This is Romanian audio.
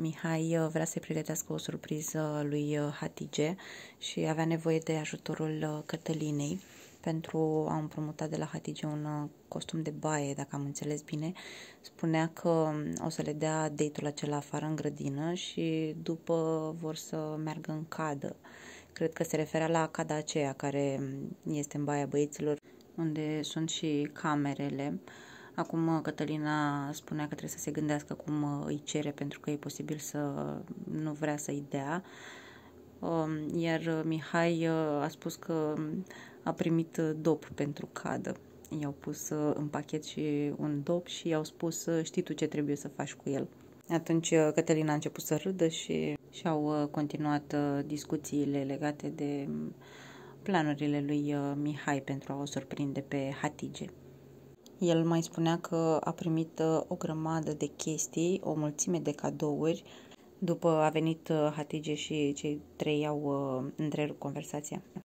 Mihai uh, vrea să-i pregătească o surpriză lui uh, Hatige și avea nevoie de ajutorul uh, Cătălinei pentru a împrumuta de la Hatige un costum de baie, dacă am înțeles bine. Spunea că um, o să le dea date-ul acela afară în grădină și după vor să meargă în cadă. Cred că se referea la cada aceea care um, este în baia băieților, unde sunt și camerele. Uh, Acum uh, Cătălina spunea că trebuie să se gândească cum uh, îi cere pentru că e posibil să nu vrea să-i dea. Um, iar uh, Mihai a spus că um, a primit dop pentru cadă. I-au pus în pachet și un dop și i-au spus știi tu ce trebuie să faci cu el. Atunci Cătălina a început să râdă și și-au continuat discuțiile legate de um, planurile lui Mihai pentru a o surprinde pe Hatige. El mai spunea că a primit uh, o grămadă de chestii, o mulțime de cadouri. După a venit uh, Hatige și cei trei au uh, întrerupt conversația.